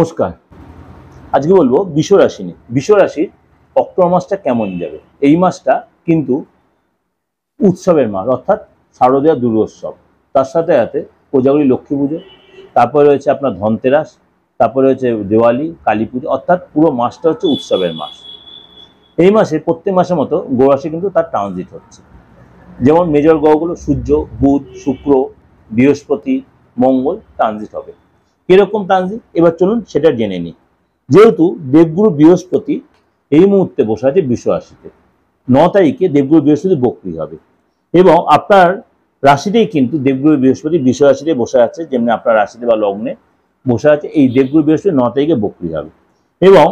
নমস্কার আজকে বলবো বিশ্ব রাশি নিয়ে বিশ্ব রাশির অক্টোবর মাসটা কেমন যাবে এই মাসটা কিন্তু উৎসবের মাস অর্থাৎ শারদীয়া দুর্গোৎসব তার সাথে সাথে কোজাগরি লক্ষ্মী পুজো তারপরে রয়েছে আপনার ধনতেরাস তারপরে রয়েছে দেওয়ালি কালী পুজো অর্থাৎ পুরো মাসটা হচ্ছে উৎসবের মাস এই মাসে প্রত্যেক মাসের মতো গোরাশি কিন্তু তার ট্রানজিট হচ্ছে যেমন মেজর গ্রহগুলো সূর্য বুধ শুক্র বৃহস্পতি মঙ্গল ট্রানজিট হবে কিরকম ট্রানজিট এবার চলুন সেটা জেনে নিই যেহেতু দেবগুরু বৃহস্পতি এই মুহূর্তে বসে আছে বিশ্বরাশিতে ন তারিখে দেবগুরু বৃহস্পতি বক্রি হবে এবং আপনার রাশিতেই কিন্তু দেবগুরু বৃহস্পতি বিশ্বরাশিতে বসে আছে যেমনি আপনার রাশিতে বা লগ্নে বসে আছে এই দেবগুরু বৃহস্পতি ন তারিখে বক্রি হবে এবং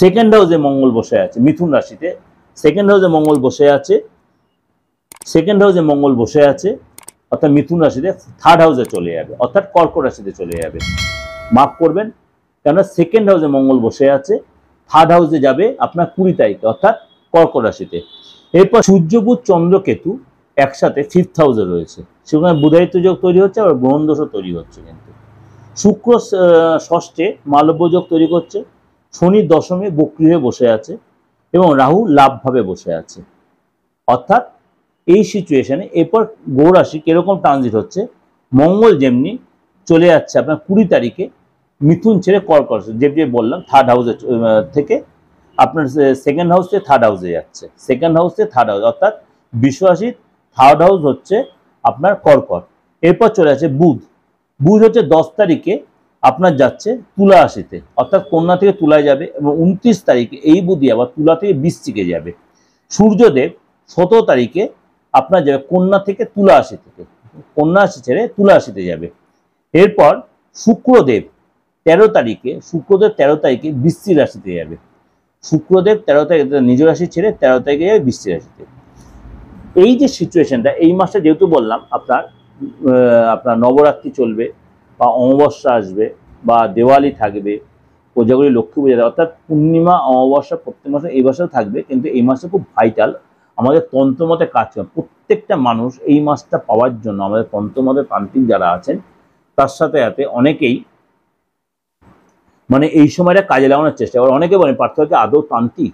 সেকেন্ড হাউসে মঙ্গল বসে আছে মিথুন রাশিতে সেকেন্ড হাউসে মঙ্গল বসে আছে সেকেন্ড হাউসে মঙ্গল বসে আছে অর্থাৎ মিথুন রাশিতে থার্ড হাউসে চলে যাবে অর্থাৎ কর্কট রাশিতে চলে যাবে মাফ করবেন কেননা সেকেন্ড হাউসে মঙ্গল বসে আছে থার্ড হাউসে যাবে আপনার কুড়ি তারিখে অর্থাৎ কর্কট রাশিতে এরপর সূর্যবুধ চন্দ্রকেতু একসাথে ফিফথ হাউসে রয়েছে সেখানে বুধায়িত্ব যোগ তৈরি হচ্ছে আবার গ্রহণ দোষও তৈরি হচ্ছে কিন্তু শুক্র ষষ্ঠে মালব্য যোগ তৈরি করছে শনি দশমে বক্রি হয়ে বসে আছে এবং রাহু লাভভাবে বসে আছে অর্থাৎ এই সিচুয়েশানে এরপর গৌরাশি কীরকম ট্রানজিট হচ্ছে মঙ্গল যেমনি চলে যাচ্ছে আপনার কুড়ি তারিখে মিথুন ছেড়ে কর্কশ যে বললাম থার্ড হাউসে থেকে আপনার সেকেন্ড হাউস থেকে থার্ড হাউসে যাচ্ছে সেকেন্ড হাউস থেকে থার্ড হাউস অর্থাৎ বিশ্বাসী থার্ড হাউস হচ্ছে আপনার কর্কট এরপর চলে আছে বুধ বুধ হচ্ছে দশ তারিখে আপনার যাচ্ছে তুলা আসিতে অর্থাৎ কন্যা থেকে তুলায় যাবে এবং উনত্রিশ তারিখে এই বুধই আবার তুলা থেকে বৃষ্টিকে যাবে সূর্যদেব সতেরো তারিখে আপনার যাবে কন্যা থেকে তুলা রাশি থেকে কন্যা আসি ছেড়ে তুলা আসিতে যাবে এরপর শুক্রদেব তেরো তারিখে শুক্রদেব তেরো তারিখে বৃষ্টি রাশিতে যাবে শুক্রদেব তেরো তারিখে নিজ রাশি ছেড়ে তেরো তারিখে যাবে বৃষ্টি রাশিতে এই যে সিচুয়েশনটা এই মাসটা যেহেতু বললাম আপনার আপনার নবরাত্রি চলবে বা অমাবস্যা আসবে বা দেওয়ালি থাকবে পূজাগুলি লক্ষ্মী পূজা অর্থাৎ পূর্ণিমা অমাবস্যা প্রত্যেক মাসে এই মাসেও থাকবে কিন্তু এই মাসে খুব ভাইটাল আমাদের তন্ত্রমতে কাজ করে প্রত্যেকটা মানুষ এই মাছটা পাওয়ার জন্য আমাদের তন্ত্রমতে তান্ত্রিক যারা আছেন তার সাথে সাথে অনেকেই মানে এই সময়টা কাজে লাগানোর চেষ্টা করে অনেকে বলেন পার্থক্য আদৌ তান্ত্রিক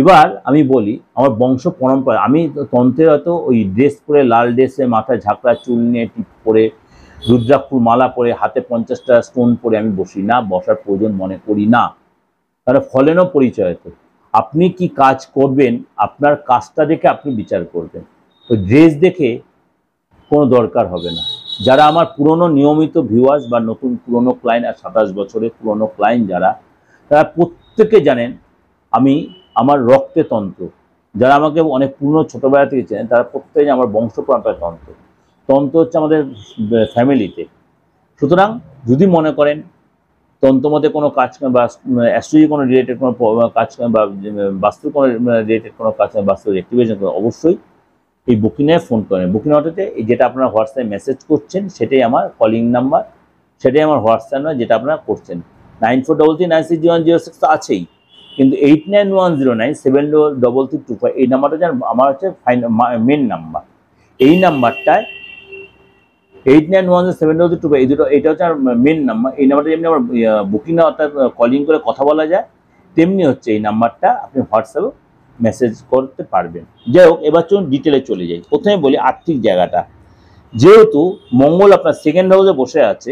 এবার আমি বলি আমার বংশ পরম্পরা আমি তন্ত্রে হয়তো ওই ড্রেস পরে লাল ড্রেসে মাথায় ঝাঁকড়া চুল নিয়ে টিপ পরে রুদ্রাক্ষুর মালা পরে হাতে পঞ্চাশটা স্টোন পরে আমি বসি না বসার প্রয়োজন মনে করি না তারা ফলেনও পরিচয় তো আপনি কি কাজ করবেন আপনার কাজটা দেখে আপনি বিচার করবেন তো ড্রেস দেখে কোনো দরকার হবে না যারা আমার পুরনো নিয়মিত ভিউয়ার্স বা নতুন পুরনো ক্লায়েন্ট আর সাতাশ বছরের পুরনো ক্লায়েন্ট যারা তারা প্রত্যেকে জানেন আমি আমার রক্তে তন্ত্র যারা আমাকে অনেক পুরনো ছোটোবেলা থেকে চেনেন তারা প্রত্যেকে আমার বংশ তন্ত্র তন্ত্র হচ্ছে আমাদের ফ্যামিলিতে সুতরাং যদি মনে করেন তন্ত্রমতে কোনো কাজ বা অ্যাস্ট্রোলজি কোনো রিলেটেড কোনো কাজ বা বাস্তুর কোনো রিলেটেড কোনো কাজ বাস্তুর অ্যাক্টিভেশন অবশ্যই এই বুকিংয়ে ফোন করেন বুকিং অটোতে যেটা আপনারা হোয়াটসঅ্যাপে মেসেজ করছেন সেটাই আমার কলিং নাম্বার সেটাই আমার হোয়াটসঅ্যাপ নয় যেটা আপনারা করছেন nine four double three nine six zero zero six তো আছেই কিন্তু eight nine one zero nine seven double three two five এই নাম্বারটা আমার হচ্ছে ফাইন মেন নাম্বার এই নাম্বারটায় eight nine one seven double two এই দুটো এটা হচ্ছে আমার মেন নাম্বার এই নাম্বারটা যেমনি আমার বুকিং অর্থাৎ কলিং করে কথা বলা যায় তেমনি হচ্ছে এই নাম্বারটা আপনি হোয়াটসঅ্যাপে মেসেজ করতে পারবেন যাই হোক এবার চলুন ডিটেলে চলে যাই প্রথমে বলি আর্থিক জায়গাটা যেহেতু মঙ্গল আপনার সেকেন্ড হাউসে বসে আছে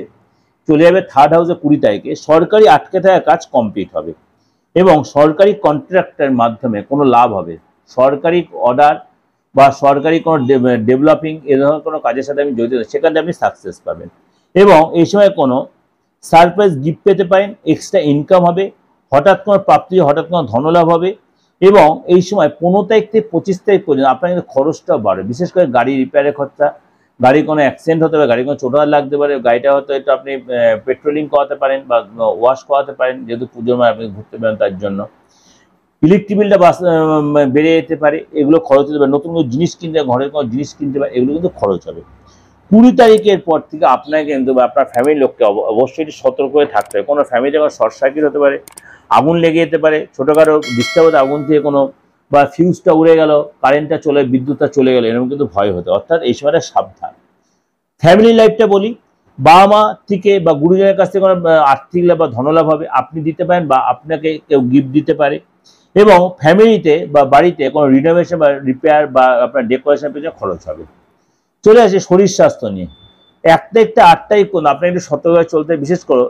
চলে যাবে থার্ড হাউসে কুড়ি তারিখে সরকারি আটকে থাকা কাজ কমপ্লিট হবে এবং সরকারি কন্ট্রাক্টের মাধ্যমে কোনো লাভ হবে সরকারি অর্ডার বা সরকারি কোনো ডেভেলপিং এ ধরনের কোনো কাজের সাথে আমি জড়িত সেখানে আপনি সাকসেস পাবেন এবং এই সময় কোনো সারপ্রাইজ গিফট পেতে পারেন এক্সট্রা ইনকাম হবে হঠাৎ কোনো প্রাপ্তি হঠাৎ কোনো ধনলাভ হবে এবং এই সময় পনেরো তারিখ থেকে পঁচিশ তারিখ পর্যন্ত আপনার কিন্তু খরচটাও বাড়বে বিশেষ করে গাড়ি রিপেয়ারের খরচা গাড়ি কোনো অ্যাক্সিডেন্ট হতে পারে গাড়ি কোনো চোট লাগতে পারে গাড়িটা হয়তো একটু আপনি পেট্রোলিং করাতে পারেন বা ওয়াশ করাতে পারেন যেহেতু পুজোর মায় আপনি ঘুরতে পারেন তার জন্য ইলেকট্রিক বিলটা বাস মানে বেড়ে যেতে পারে এগুলো খরচ হতে পারে নতুন নতুন জিনিস কিনতে ঘরের কোনো জিনিস কিনতে পারে এগুলো কিন্তু খরচ হবে কুড়ি তারিখের পর থেকে আপনাকে কিন্তু আপনার ফ্যামিলির লোককে অবশ্যই এটি সতর্ক হয়ে থাকতে হবে কোনো ফ্যামিলিতে কোনো শর্ট সার্কিট হতে পারে আগুন লেগে যেতে পারে ছোটোখাটো ডিস্টার্ব হতে আগুন থেকে কোনো বা ফিউজটা উড়ে গেল কারেন্টটা চলে বিদ্যুৎটা চলে গেল এরকম কিন্তু ভয় হতে অর্থাৎ এই সময়টা সাবধান ফ্যামিলি লাইফটা বলি বাবা মা থেকে বা গুরুজনের কাছ থেকে কোনো আর্থিক লাভ বা ধনলাভ হবে আপনি দিতে পারেন বা আপনাকে কেউ গিফট দিতে পারে এবং ফ্যামিলিতে বা বাড়িতে কোনো রিনোভেশন বা রিপেয়ার বা আপনার ডেকোরেশন পেছনে খরচ হবে চলে আসে শরীর স্বাস্থ্য নিয়ে একটা একটা আটটাই কোন আপনার একটু সতর্কভাবে চলতে বিশেষ করে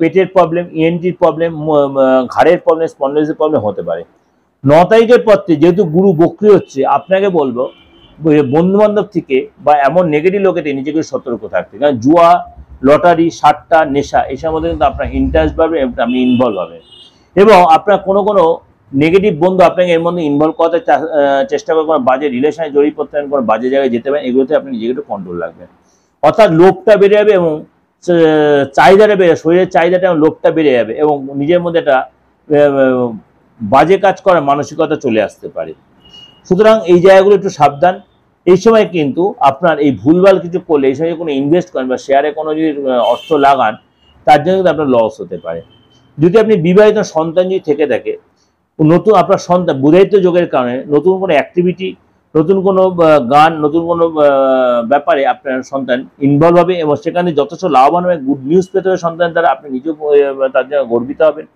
পেটের প্রবলেম ইএনটির প্রবলেম ঘাড়ের প্রবলেম স্পন্ডাইসের প্রবলেম হতে পারে ন তারিখের পর থেকে যেহেতু গুরু বক্রি হচ্ছে আপনাকে বলবো বন্ধুবান্ধব থেকে বা এমন নেগেটিভ লোকেতে নিজেকে সতর্ক থাকতে কারণ জুয়া লটারি সাতটা নেশা এসব মধ্যে কিন্তু আপনার ইন্টারেস্ট পাবে আপনি ইনভলভ হবেন এবং আপনার কোনো কোনো নেগেটিভ বন্ধু আপনাকে এর মধ্যে ইনভলভ করাতে চেষ্টা করে কোনো বাজে রিলেশনে জড়িয়ে পড়তে পারেন কোনো বাজে জায়গায় যেতে পারেন এগুলোতে আপনি নিজেকে একটু কন্ট্রোল রাখবেন অর্থাৎ লোভটা বেড়ে যাবে এবং চাহিদাটা বেড়ে শরীরের চাহিদাটা এবং লোভটা বেড়ে যাবে এবং নিজের মধ্যে একটা বাজে কাজ করার মানসিকতা চলে আসতে পারে সুতরাং এই জায়গাগুলো একটু সাবধান এই সময় কিন্তু আপনার এই ভুলভাল কিছু করলে এই সময় কোনো ইনভেস্ট করেন বা শেয়ারে কোনো যদি অর্থ লাগান তার জন্য কিন্তু আপনার লস হতে পারে যদি আপনি বিবাহিত সন্তান যদি থেকে থাকে নতুন আপনার সন্তান বুধায়িত যোগের কারণে নতুন কোনো অ্যাক্টিভিটি নতুন কোনো গান নতুন কোনো ব্যাপারে আপনার সন্তান ইনভলভ হবে এবং সেখানে যথেষ্ট লাভবান হবে গুড নিউজ পেতে হবে সন্তান দ্বারা আপনি নিজেও তার জন্য গর্বিত হবেন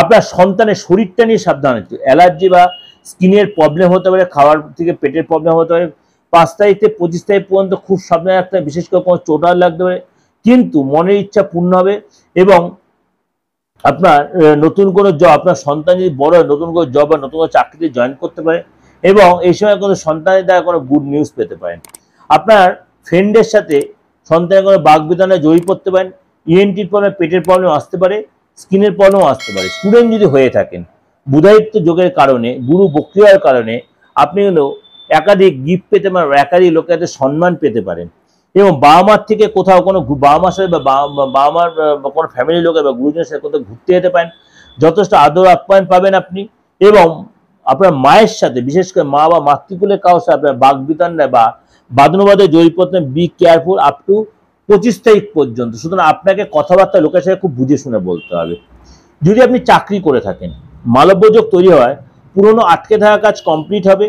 আপনার সন্তানের শরীরটা নিয়ে সাবধান হচ্ছে অ্যালার্জি বা স্কিনের প্রবলেম হতে পারে খাওয়ার থেকে পেটের প্রবলেম হতে পারে পাঁচ তারিখ থেকে পঁচিশ তারিখ পর্যন্ত খুব সাবধানে রাখতে হবে বিশেষ করে কোনো চোটার লাগতে পারে কিন্তু মনের ইচ্ছা পূর্ণ হবে এবং আপনার নতুন কোনো জব আপনার সন্তান যদি বড় হয় নতুন কোনো জব বা নতুন কোনো চাকরিতে জয়েন করতে পারে এবং এই সময় কোনো সন্তানের দ্বারা কোনো গুড নিউজ পেতে পারেন আপনার ফ্রেন্ডের সাথে সন্তানের কোনো বাঘ বিধানে জয়ী পড়তে পারেন ইএনটির e প্রবলেম পেটের প্রবলেম আসতে পারে স্কিনের প্রবলেমও আসতে পারে স্টুডেন্ট যদি হয়ে থাকেন বুধায়িত্ব যোগের কারণে গুরু বক্রিয়ার কারণে আপনি হলো একাধিক গিফট পেতে পারেন একাধিক লোকের সম্মান পেতে পারেন এবং বাবা মার থেকে কোথাও কোনো বাবা মার সাথে বা বাবা মার কোনো ফ্যামিলি লোকের বা গুরুজনের সাথে কোথাও ঘুরতে যেতে পারেন যথেষ্ট আদর আপ্যায়ন পাবেন আপনি এবং আপনার মায়ের সাথে বিশেষ করে মা বা মাতৃকুলের কাউ সাথে আপনার নেয় বা বাদনুবাদে জয়ীপত্নে বি কেয়ারফুল আপ টু পঁচিশ তারিখ পর্যন্ত সুতরাং আপনাকে কথাবার্তা লোকের সাথে খুব বুঝে শুনে বলতে হবে যদি আপনি চাকরি করে থাকেন মালব্যযোগ তৈরি হয় পুরনো আটকে থাকা কাজ কমপ্লিট হবে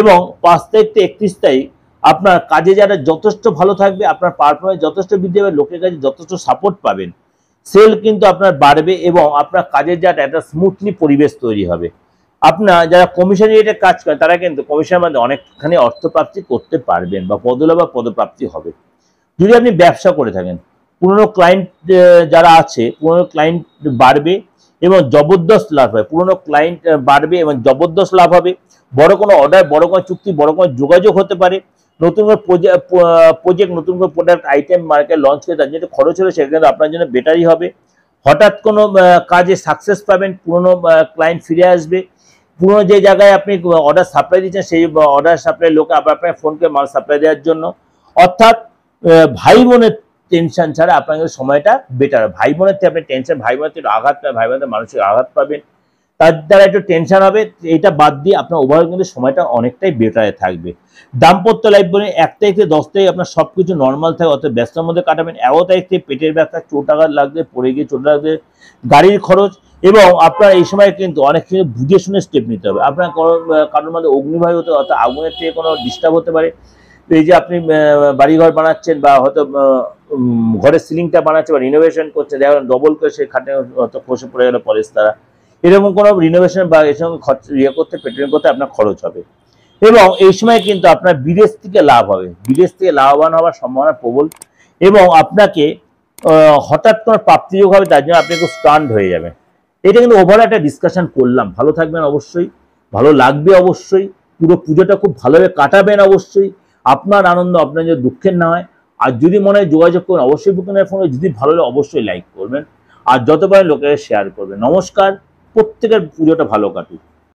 এবং পাঁচ তারিখ থেকে একত্রিশ তারিখ আপনার কাজে যারা যথেষ্ট ভালো থাকবে আপনার পারফরমেন্স যথেষ্ট বৃদ্ধি হবে লোকের কাছে যথেষ্ট সাপোর্ট পাবেন সেল কিন্তু আপনার বাড়বে এবং আপনার কাজের যারা একটা স্মুথলি পরিবেশ তৈরি হবে আপনার যারা কমিশন রেটে কাজ করে তারা কিন্তু কমিশনের মাধ্যমে অনেকখানি অর্থপ্রাপ্তি করতে পারবেন বা পদলা বা পদপ্রাপ্তি হবে যদি আপনি ব্যবসা করে থাকেন পুরনো ক্লায়েন্ট যারা আছে পুরনো ক্লায়েন্ট বাড়বে এবং জবরদস্ত লাভ হয় পুরনো ক্লায়েন্ট বাড়বে এবং জবরদস্ত লাভ হবে বড় কোনো অর্ডার বড় কোনো চুক্তি বড় কোনো যোগাযোগ হতে পারে নতুন করে প্রজেক্ট নতুন করে প্রোডাক্ট আইটেম মার্কেট লঞ্চ করে তার যেটা খরচ হলো সেটা কিন্তু আপনার জন্য বেটারই হবে হঠাৎ কোনো কাজে সাকসেস পাবেন পুরনো ক্লায়েন্ট ফিরে আসবে পুরনো যে জায়গায় আপনি অর্ডার সাপ্লাই দিচ্ছেন সেই অর্ডার সাপ্লাই লোক আবার আপনার ফোনকে মাল সাপ্লাই দেওয়ার জন্য অর্থাৎ ভাই বোনের টেনশন ছাড়া আপনার সময়টা বেটার ভাই বোনের থেকে আপনি টেনশন ভাই বোনের থেকে আঘাত পাবেন ভাই বোনের মানসিক আঘাত পাবেন তার দ্বারা একটু টেনশন হবে এটা বাদ দিয়ে আপনার ওভারঅল কিন্তু সময়টা অনেকটাই বেটারে থাকবে দাম্পত্য লাইফ বলে এক তারিখ থেকে দশ তারিখ আপনার সব কিছু নর্মাল থাকে অর্থাৎ ব্যস্তার মধ্যে কাটাবেন এগারো তারিখ থেকে পেটের ব্যথা আঘাত লাগবে পড়ে গিয়ে চোট লাগবে গাড়ির খরচ এবং আপনার এই সময় কিন্তু অনেক কিছু বুঝে শুনে স্টেপ নিতে হবে আপনার কারোর মধ্যে অগ্নিভয় হতে অর্থাৎ আগুনের থেকে কোনো ডিস্টার্ব হতে পারে এই যে আপনি বাড়িঘর বানাচ্ছেন বা হয়তো ঘরের সিলিংটা বানাচ্ছে বা রিনোভেশন করছে দেখা ডবল করে সেই খাটে হয়তো খসে পড়ে গেলো পরেজ তারা এরকম কোনো রিনোভেশন বা এরকম ইয়ে করতে পেট্রোলিং করতে আপনার খরচ হবে এবং এই সময় কিন্তু আপনার বিদেশ থেকে লাভ হবে বিদেশ থেকে লাভবান হওয়ার সম্ভাবনা প্রবল এবং আপনাকে হঠাৎ কোনো প্রাপ্তিযোগ হবে তার জন্য আপনি একটু স্টান্ড হয়ে যাবেন এটা কিন্তু ওভারঅল একটা ডিসকাশন করলাম ভালো থাকবেন অবশ্যই ভালো লাগবে অবশ্যই পুরো পুজোটা খুব ভালোভাবে কাটাবেন অবশ্যই আপনার আনন্দ আপনার যে দুঃখের না হয় আর যদি মনে হয় যোগাযোগ করবেন অবশ্যই বুকিংয়ের ফোনে যদি ভালো লাগে অবশ্যই লাইক করবেন আর যত পারেন লোকেরা শেয়ার করবেন নমস্কার প্রত্যেকের পুজোটা ভালো কাটুক